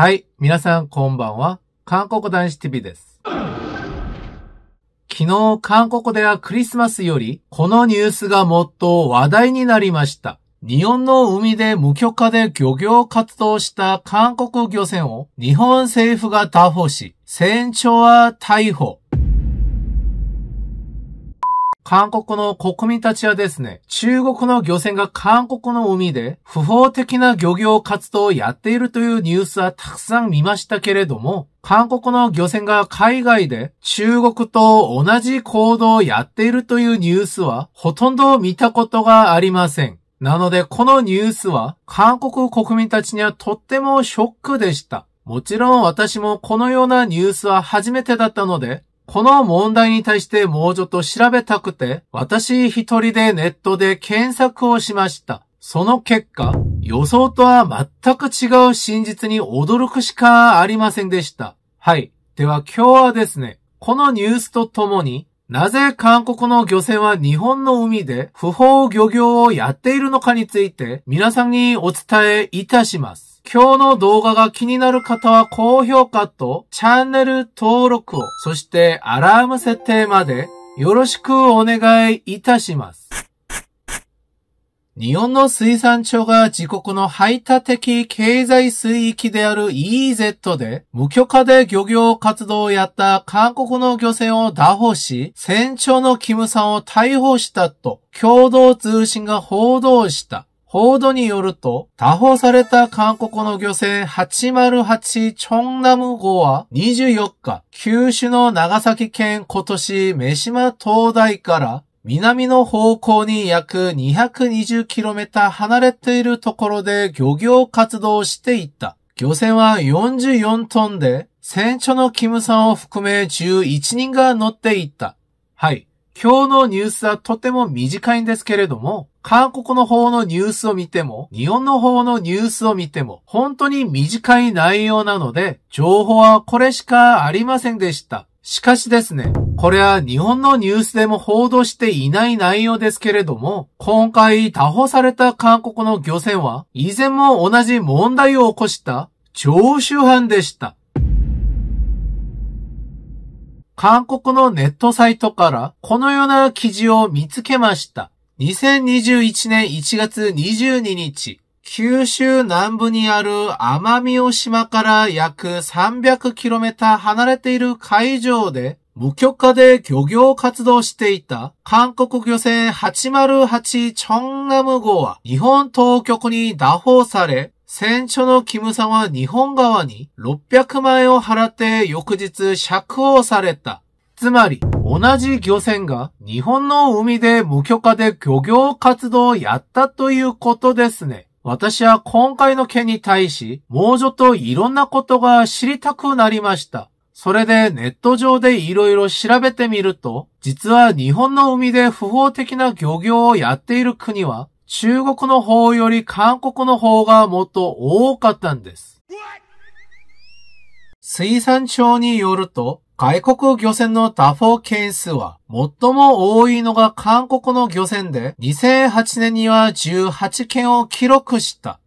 はい、皆さんこんばんは。韓国男子 TV です。昨日、韓国ではクリスマスより、このニュースがもっと話題になりました。日本の海で無許可で漁業活動した韓国漁船を日本政府が逮捕し、船長は逮捕、韓国の国民たちはですね、中国の漁船が韓国の海で不法的な漁業活動をやっているというニュースはたくさん見ましたけれども、韓国の漁船が海外で中国と同じ行動をやっているというニュースはほとんど見たことがありません。なのでこのニュースは韓国国民たちにはとってもショックでした。もちろん私もこのようなニュースは初めてだったので、この問題に対してもうちょっと調べたくて、私一人でネットで検索をしました。その結果、予想とは全く違う真実に驚くしかありませんでした。はい。では今日はですね、このニュースとともに、なぜ韓国の漁船は日本の海で不法漁業をやっているのかについて皆さんにお伝えいたします。今日の動画が気になる方は高評価とチャンネル登録を、そしてアラーム設定までよろしくお願いいたします。日本の水産庁が自国の排他的経済水域である EEZ で無許可で漁業活動をやった韓国の漁船を打破し、船長のキムさんを逮捕したと共同通信が報道した。報道によると、他方された韓国の漁船808チョンナム号は24日、九州の長崎県今年目島灯台から南の方向に約 220km 離れているところで漁業活動をしていた。漁船は44トンで、船長のキムさんを含め11人が乗っていた。はい。今日のニュースはとても短いんですけれども、韓国の方のニュースを見ても、日本の方のニュースを見ても、本当に短い内容なので、情報はこれしかありませんでした。しかしですね、これは日本のニュースでも報道していない内容ですけれども、今回他捕された韓国の漁船は、以前も同じ問題を起こした常習犯でした。韓国のネットサイトからこのような記事を見つけました。2021年1月22日、九州南部にある奄美大島から約 300km 離れている海上で、無許可で漁業活動していた韓国漁船808チョンナム号は日本当局に打法され、戦書のキムさんは日本側に600万円を払って翌日釈放された。つまり、同じ漁船が日本の海で無許可で漁業活動をやったということですね。私は今回の件に対し、もうちょっといろんなことが知りたくなりました。それでネット上でいろいろ調べてみると、実は日本の海で不法的な漁業をやっている国は中国の方より韓国の方がもっと多かったんです。水産庁によると、外国漁船の多法件数は最も多いのが韓国の漁船で2008年には18件を記録した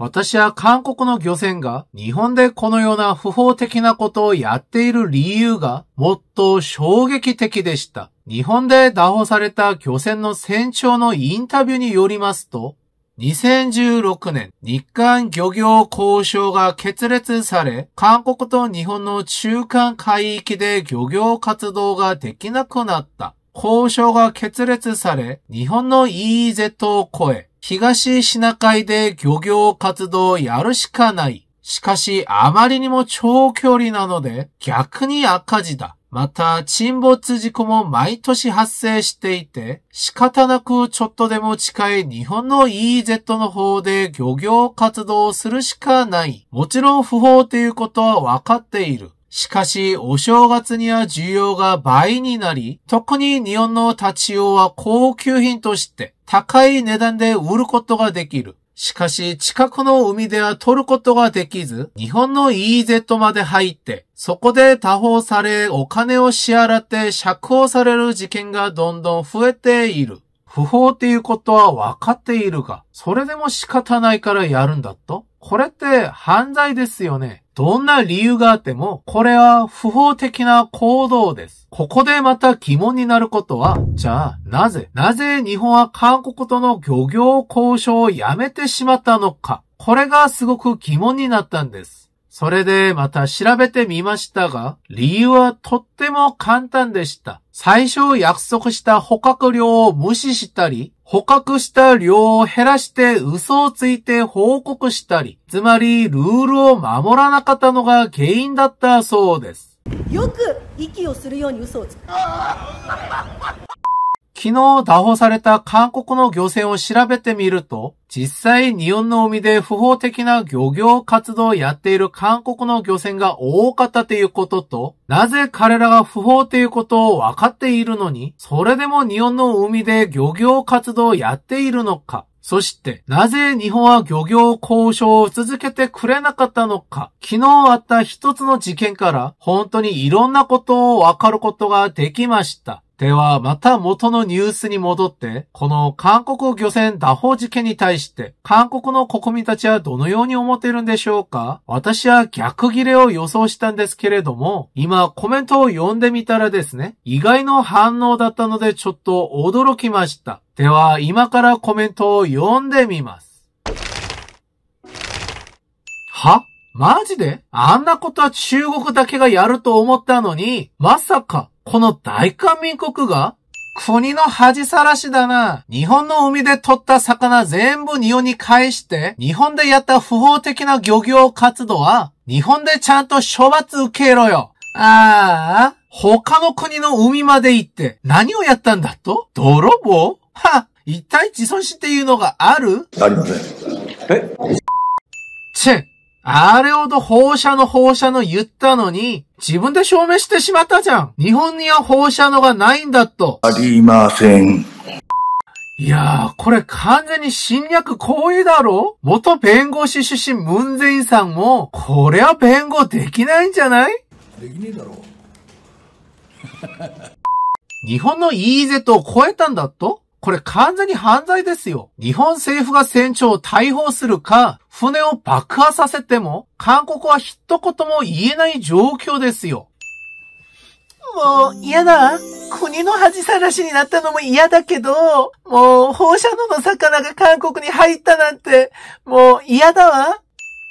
私は韓国の漁船が日本でこのような不法的なことをやっている理由がもっと衝撃的でした。日本で打破された漁船の船長のインタビューによりますと、2016年、日韓漁業交渉が決裂され、韓国と日本の中間海域で漁業活動ができなくなった。交渉が決裂され、日本の EEZ を超え、東シナ海で漁業活動をやるしかない。しかし、あまりにも長距離なので、逆に赤字だ。また、沈没事故も毎年発生していて、仕方なくちょっとでも近い日本の EZ の方で漁業活動をするしかない。もちろん不法ということはわかっている。しかし、お正月には需要が倍になり、特に日本の立ち用は高級品として高い値段で売ることができる。しかし、近くの海では取ることができず、日本の EZ まで入って、そこで多方され、お金を支払って釈放される事件がどんどん増えている。不法っていうことは分かっているが、それでも仕方ないからやるんだとこれって犯罪ですよね。どんな理由があっても、これは不法的な行動です。ここでまた疑問になることは、じゃあ、なぜなぜ日本は韓国との漁業交渉をやめてしまったのかこれがすごく疑問になったんです。それでまた調べてみましたが、理由はとっても簡単でした。最初約束した捕獲量を無視したり、捕獲した量を減らして嘘をついて報告したり、つまりルールを守らなかったのが原因だったそうです。よく息をするように嘘をつく。昨日打法された韓国の漁船を調べてみると、実際日本の海で不法的な漁業活動をやっている韓国の漁船が多かったということと、なぜ彼らが不法ということを分かっているのに、それでも日本の海で漁業活動をやっているのか、そして、なぜ日本は漁業交渉を続けてくれなかったのか、昨日あった一つの事件から、本当にいろんなことをわかることができました。では、また元のニュースに戻って、この韓国漁船打法事件に対して、韓国の国民たちはどのように思っているんでしょうか私は逆切れを予想したんですけれども、今コメントを読んでみたらですね、意外の反応だったのでちょっと驚きました。では、今からコメントを読んでみます。はマジであんなことは中国だけがやると思ったのに、まさかこの大韓民国が国の恥さらしだな。日本の海で取った魚全部日本に返して、日本でやった不法的な漁業活動は、日本でちゃんと処罰受けろよ。ああ、他の国の海まで行って、何をやったんだと泥棒は、一体自尊死っていうのがあるありません。えチェあれほど放射の放射の言ったのに、自分で証明してしまったじゃん。日本には放射のがないんだと。ありません。いやー、これ完全に侵略行為だろ元弁護士出身ムンゼインさんも、これは弁護できないんじゃないできねえだろ。日本の EZ を超えたんだとこれ完全に犯罪ですよ。日本政府が船長を逮捕するか、船を爆破させても、韓国は一言も言えない状況ですよ。もう嫌だ。国の恥さらしになったのも嫌だけど、もう放射能の魚が韓国に入ったなんて、もう嫌だわ。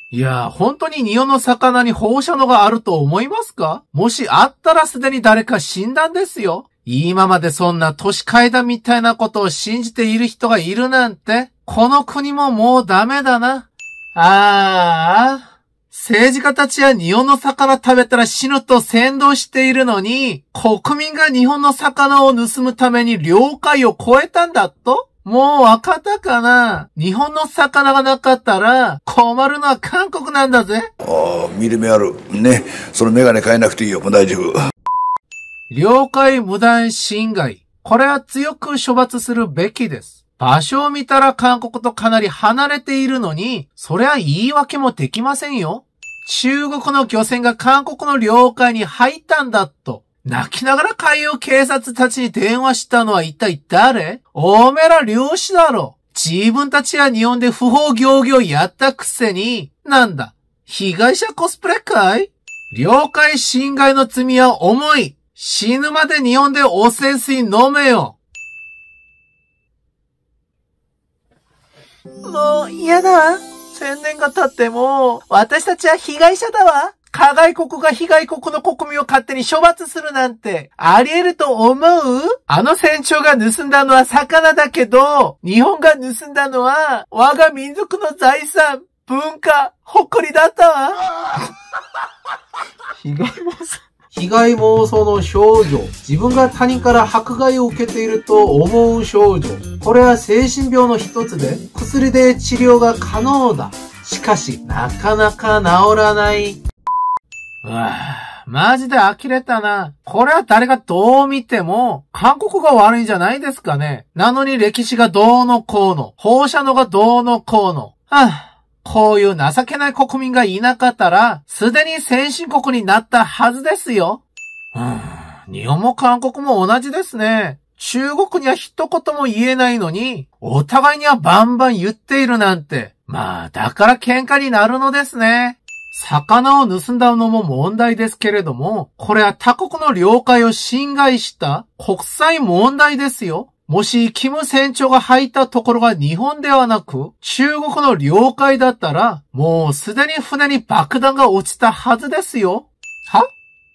いや本当に日本の魚に放射能があると思いますかもしあったらすでに誰か死んだんですよ。今までそんな都市階段みたいなことを信じている人がいるなんて、この国ももうダメだな。ああ、政治家たちは日本の魚食べたら死ぬと先導しているのに、国民が日本の魚を盗むために領海を超えたんだともう分かったかな日本の魚がなかったら困るのは韓国なんだぜ。ああ、見る目ある。ね。そのメガネ変えなくていいよ。もう大丈夫。領海無断侵害。これは強く処罰するべきです。場所を見たら韓国とかなり離れているのに、そりゃ言い訳もできませんよ。中国の漁船が韓国の領海に入ったんだと、泣きながら海洋警察たちに電話したのは一体誰おめら漁師だろ。自分たちは日本で不法行業やったくせに、なんだ、被害者コスプレかい領海侵害の罪は重い。死ぬまで日本で汚染水飲めよもう嫌だわ。千年が経っても、私たちは被害者だわ。加害国が被害国の国民を勝手に処罰するなんて、あり得ると思うあの船長が盗んだのは魚だけど、日本が盗んだのは、我が民族の財産、文化、誇りだったわ。被 害被害妄想の少女、自分が他人から迫害を受けていると思う少女、これは精神病の一つで、薬で治療が可能だ。しかし、なかなか治らない。わあ、マジで呆れたな。これは誰がどう見ても、韓国が悪いんじゃないですかね。なのに歴史がどうのこうの、放射能がどうのこうの。はあこういう情けない国民がいなかったら、すでに先進国になったはずですよ。うん、日本も韓国も同じですね。中国には一言も言えないのに、お互いにはバンバン言っているなんて。まあ、だから喧嘩になるのですね。魚を盗んだのも問題ですけれども、これは他国の領海を侵害した国際問題ですよ。もし、キム船長が入ったところが日本ではなく、中国の領海だったら、もうすでに船に爆弾が落ちたはずですよ。は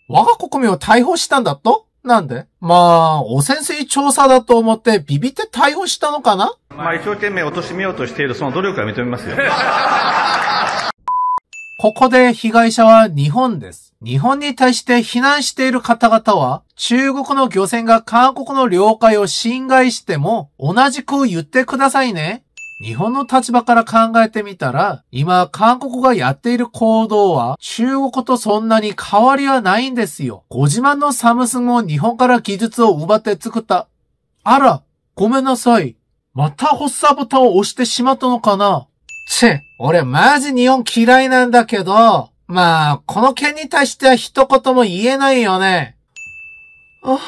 我が国民を逮捕したんだとなんでまあ、汚染水調査だと思ってビビって逮捕したのかなまあ、一生懸命貶めようとしているその努力は認めますよ。ここで被害者は日本です。日本に対して非難している方々は、中国の漁船が韓国の領海を侵害しても同じく言ってくださいね。日本の立場から考えてみたら、今韓国がやっている行動は中国とそんなに変わりはないんですよ。ご自慢のサムスンを日本から技術を奪って作った。あら、ごめんなさい。また発作ボタンを押してしまったのかなチェ、俺マジ日本嫌いなんだけど、まあ、この件に対しては一言も言えないよね。あ、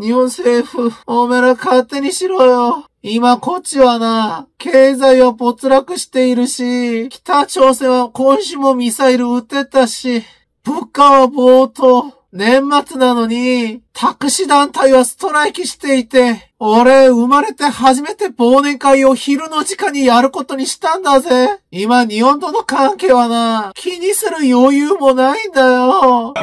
日本政府、おめら勝手にしろよ。今こっちはな、経済は没落しているし、北朝鮮は今週もミサイル撃ってたし、物価は暴騰。年末なのに、タシー団体はストライキしていて、俺、生まれて初めて忘年会を昼の時間にやることにしたんだぜ。今、日本との関係はな、気にする余裕もないんだよ。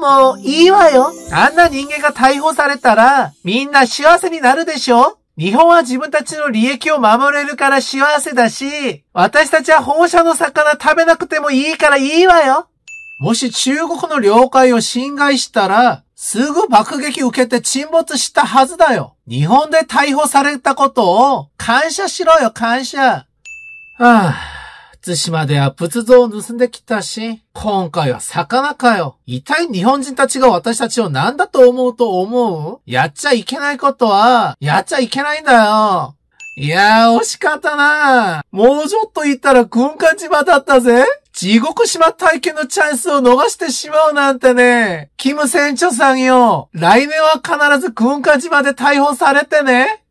もういいわよ。あんな人間が逮捕されたら、みんな幸せになるでしょ日本は自分たちの利益を守れるから幸せだし、私たちは放射の魚食べなくてもいいからいいわよ。もし中国の領海を侵害したら、すぐ爆撃受けて沈没したはずだよ。日本で逮捕されたことを感謝しろよ、感謝。はぁ、あ、対島では仏像を盗んできたし、今回は魚かよ。一体日本人たちが私たちを何だと思うと思うやっちゃいけないことは、やっちゃいけないんだよ。いやー、惜しかったなもうちょっと行ったら軍艦島だったぜ。地獄島体験のチャンスを逃してしまうなんてね。キム船長さんよ。来年は必ず軍艦島で逮捕されてね。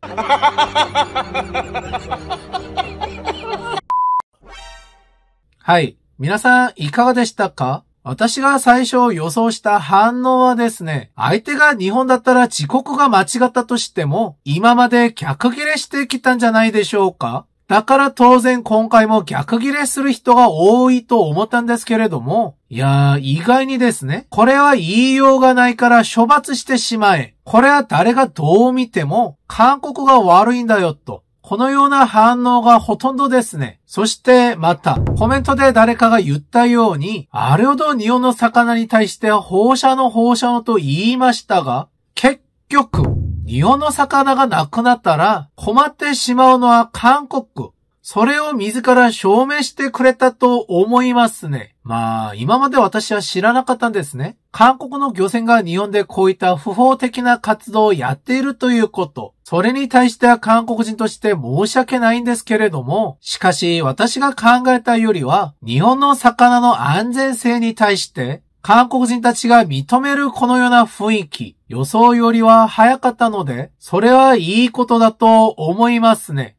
はい。皆さん、いかがでしたか私が最初予想した反応はですね、相手が日本だったら自刻が間違ったとしても、今まで逆切れしてきたんじゃないでしょうかだから当然今回も逆ギレする人が多いと思ったんですけれども、いやー、意外にですね、これは言いようがないから処罰してしまえ。これは誰がどう見ても、韓国が悪いんだよと。このような反応がほとんどですね。そしてまた、コメントで誰かが言ったように、あれほど日本の魚に対して放射の放射のと言いましたが、結局、日本の魚がなくなったら困ってしまうのは韓国、それを自ら証明してくれたと思いますね。まあ、今まで私は知らなかったんですね。韓国の漁船が日本でこういった不法的な活動をやっているということ。それに対しては韓国人として申し訳ないんですけれども、しかし私が考えたよりは、日本の魚の安全性に対して、韓国人たちが認めるこのような雰囲気、予想よりは早かったので、それはいいことだと思いますね。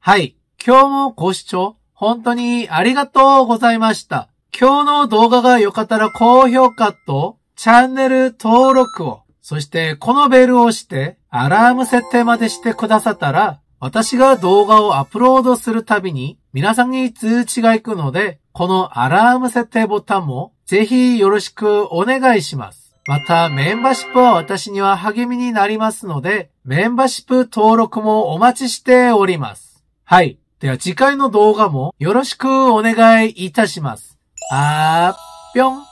はい。今日もご視聴、本当にありがとうございました。今日の動画が良かったら高評価と、チャンネル登録を、そしてこのベルを押して、アラーム設定までしてくださったら、私が動画をアップロードするたびに、皆さんに通知が行くので、このアラーム設定ボタンも、ぜひよろしくお願いします。また、メンバーシップは私には励みになりますので、メンバーシップ登録もお待ちしております。はい。では次回の動画もよろしくお願いいたします。あーぴょん。